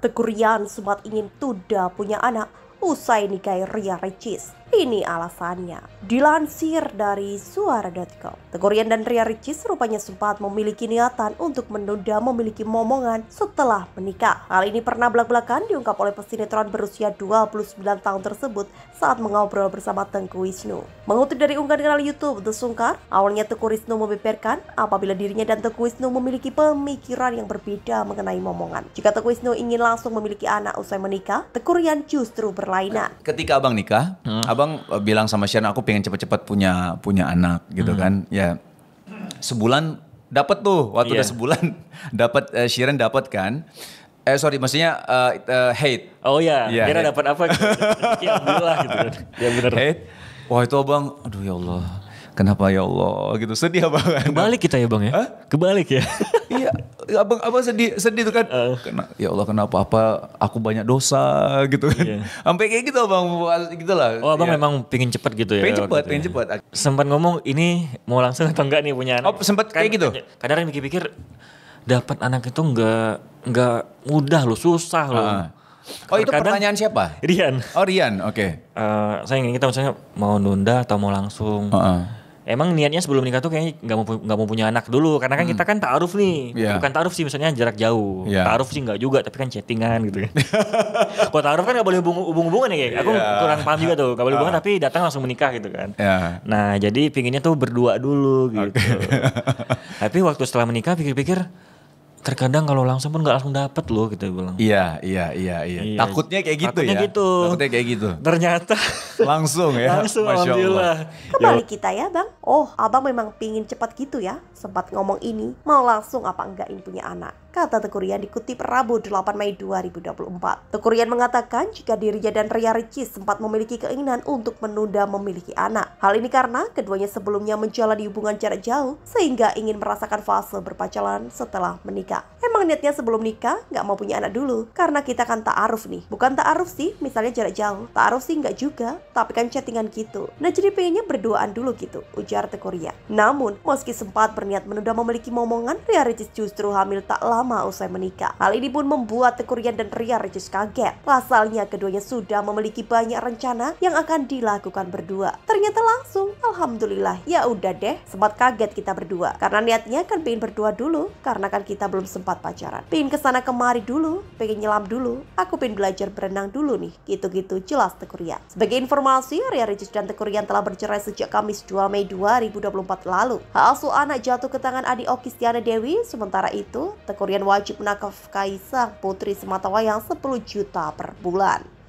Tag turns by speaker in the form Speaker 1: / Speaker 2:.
Speaker 1: Tegurian sempat ingin Tuda punya anak usai nikahi Ria Ricis. Ini alasannya. Dilansir dari suara.com. Tegorian dan Ria Ricis rupanya sempat memiliki niatan untuk menunda memiliki momongan setelah menikah. Hal ini pernah belak-belakan diungkap oleh pesinetron berusia 29 tahun tersebut saat mengobrol bersama Tengku Wisnu. Mengutip dari unggahan kanal YouTube The Sungkar, awalnya Tengku Wisnu membeberkan apabila dirinya dan Teguh Wisnu memiliki pemikiran yang berbeda mengenai momongan. Jika Teguh Wisnu ingin langsung memiliki anak usai menikah, Teguh Rian justru berlainan.
Speaker 2: Ketika abang nikah, hmm. abang abang eh, bilang sama Shen aku pengen cepet-cepet punya punya anak gitu hmm. kan ya sebulan dapat tuh waktu yeah. udah iya. sebulan dapat uh, eh, Shiren dapat kan eh sorry maksudnya uh, uh, hate oh ya yeah. Iya, yeah, dapat apa gitu ya gitu ya bener hate wah itu abang aduh ya Allah kenapa ya Allah gitu sedih banget kebalik kita ya bang ya huh? kebalik ya iya abang abang sedih sedih tuh kan. Uh. Kena, ya Allah kenapa apa aku banyak dosa gitu kan. Yeah. Sampai kayak gitu abang gitu lah. Oh abang ya. memang pingin cepet gitu ya. Pingin cepet, pengen ya?
Speaker 3: cepet. Sempat ngomong ini mau langsung atau enggak nih punya anak. Oh sempat kan, kayak gitu. Kan, kadang mikir-mikir dapat anak itu enggak enggak mudah loh, susah loh. Uh. Oh itu Kadang,
Speaker 2: pertanyaan siapa?
Speaker 3: Rian. Oh Rian, oke. Okay. Uh, eh, saya ingin kita misalnya mau nunda atau mau langsung. Uh -uh emang niatnya sebelum nikah tuh kayaknya nggak mau nggak mau punya anak dulu karena kan hmm. kita kan taaruf nih yeah. bukan taaruf sih misalnya jarak jauh yeah. taaruf sih nggak juga tapi kan chattingan gitu kan kalau taaruf kan nggak boleh hubung hubung hubungan ya kayak aku yeah. kurang paham juga tuh nggak boleh hubungan uh. tapi datang langsung menikah gitu kan yeah. nah jadi pinginnya tuh berdua dulu gitu okay. tapi waktu setelah menikah pikir-pikir terkadang kalau langsung pun nggak langsung dapet loh gitu bilang
Speaker 2: iya, iya iya iya iya takutnya kayak gitu takutnya ya gitu. takutnya kayak gitu ternyata Langsung ya. Langsung Masya alhamdulillah. Kembali kita
Speaker 1: ya bang. Oh abang memang pingin cepat gitu ya. Sempat ngomong ini mau langsung apa enggak ini punya anak. Kata Tekurian dikutip Rabu 8 Mei 2024. Tekurian mengatakan jika dirinya dan Ria Ricis sempat memiliki keinginan untuk menunda memiliki anak. Hal ini karena keduanya sebelumnya menjalani hubungan jarak jauh sehingga ingin merasakan fase berpacaran setelah menikah. Emang niatnya sebelum nikah nggak mau punya anak dulu karena kita kan tak aruf nih. Bukan tak aruf sih, misalnya jarak jauh. tak aruf sih nggak juga, tapi kan chattingan gitu. Nah jadi pengennya berduaan dulu gitu, ujar Tekoria. Namun, meski sempat berniat menunda memiliki momongan, Ria Ricis justru hamil tak lama usai menikah. Hal ini pun membuat The dan Ria Ricis kaget. Pasalnya, keduanya sudah memiliki banyak rencana yang akan dilakukan berdua. Ternyata langsung, Alhamdulillah, ya udah deh, sempat kaget kita berdua. Karena niatnya kan pengen berdua dulu, karena kan kita belum sempat pacaran. Pengen kesana kemari dulu, pengen nyelam dulu, aku pengen belajar berenang dulu nih, gitu-gitu jelas The Sebagai informasi, Ria Ricis dan The telah bercerai sejak Kamis 2 Mei 2024 Maret lalu. Hak asuh anak jatuh ke tangan adik Oki Stiana Dewi, sementara itu Tekurian wajib menakafkai sang putri semata wayang 10 juta per bulan.